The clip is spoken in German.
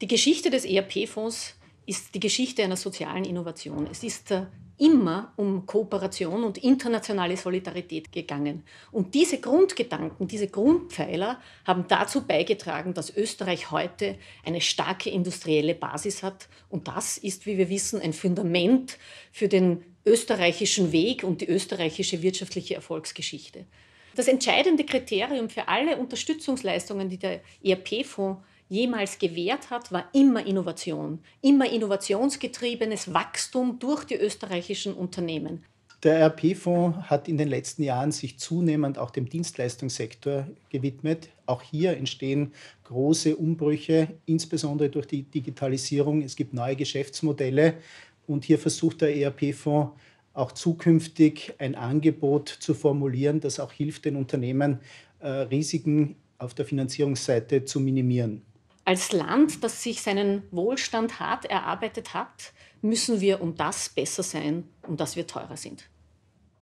Die Geschichte des ERP-Fonds ist die Geschichte einer sozialen Innovation. Es ist äh, immer um Kooperation und internationale Solidarität gegangen. Und diese Grundgedanken, diese Grundpfeiler haben dazu beigetragen, dass Österreich heute eine starke industrielle Basis hat. Und das ist, wie wir wissen, ein Fundament für den österreichischen Weg und die österreichische wirtschaftliche Erfolgsgeschichte. Das entscheidende Kriterium für alle Unterstützungsleistungen, die der ERP-Fonds jemals gewährt hat, war immer Innovation. Immer innovationsgetriebenes Wachstum durch die österreichischen Unternehmen. Der RP-Fonds hat in den letzten Jahren sich zunehmend auch dem Dienstleistungssektor gewidmet. Auch hier entstehen große Umbrüche, insbesondere durch die Digitalisierung. Es gibt neue Geschäftsmodelle und hier versucht der ERP-Fonds auch zukünftig ein Angebot zu formulieren, das auch hilft, den Unternehmen äh, Risiken auf der Finanzierungsseite zu minimieren. Als Land, das sich seinen Wohlstand hart erarbeitet hat, müssen wir um das besser sein, um das wir teurer sind.